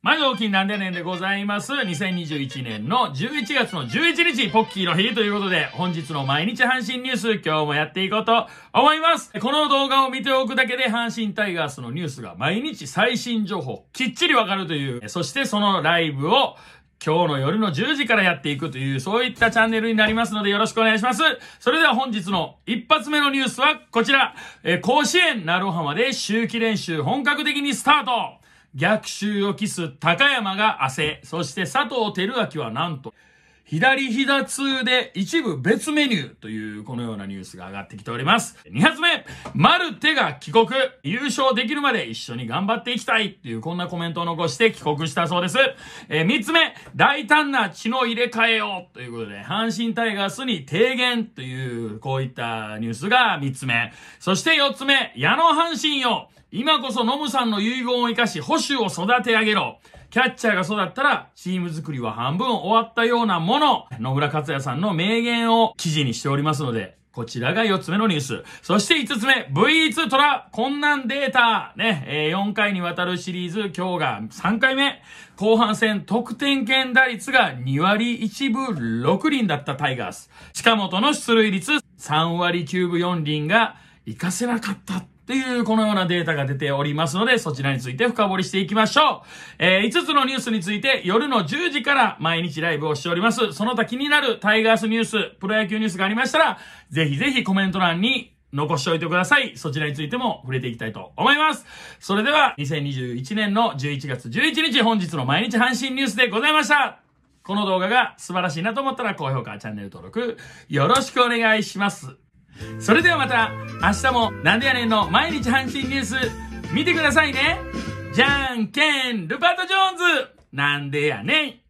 まず大きなんでねんでございます。2021年の11月の11日、ポッキーの日ということで、本日の毎日阪神ニュース、今日もやっていこうと思います。この動画を見ておくだけで、阪神タイガースのニュースが毎日最新情報、きっちりわかるという、そしてそのライブを、今日の夜の10時からやっていくという、そういったチャンネルになりますのでよろしくお願いします。それでは本日の一発目のニュースはこちら。え甲子園、なる浜で秋季練習本格的にスタート逆襲を期す高山が汗、そして佐藤輝明はなんと、左膝痛で一部別メニューというこのようなニュースが上がってきております。二発目、マルテが帰国、優勝できるまで一緒に頑張っていきたいっていうこんなコメントを残して帰国したそうです。え三つ目、大胆な血の入れ替えをということで、阪神タイガースに提言というこういったニュースが三つ目。そして四つ目、矢野阪神よ、今こそノムさんの遺言を生かし保守を育て上げろ。キャッチャーがそうだったら、チーム作りは半分終わったようなもの。野村克也さんの名言を記事にしておりますので、こちらが4つ目のニュース。そして5つ目、V2 トラ、困難データ。ね、えー、4回にわたるシリーズ、今日が3回目。後半戦、得点圏打率が2割1分6輪だったタイガース。近本の出塁率、3割9分4輪が活かせなかった。という、このようなデータが出ておりますので、そちらについて深掘りしていきましょう。えー、5つのニュースについて、夜の10時から毎日ライブをしております。その他気になるタイガースニュース、プロ野球ニュースがありましたら、ぜひぜひコメント欄に残しておいてください。そちらについても触れていきたいと思います。それでは、2021年の11月11日、本日の毎日阪神ニュースでございました。この動画が素晴らしいなと思ったら高評価、チャンネル登録、よろしくお願いします。それではまた明日もなんでやねんの毎日阪神ニュース見てくださいね。じゃんけん、ルパート・ジョーンズなんでやねん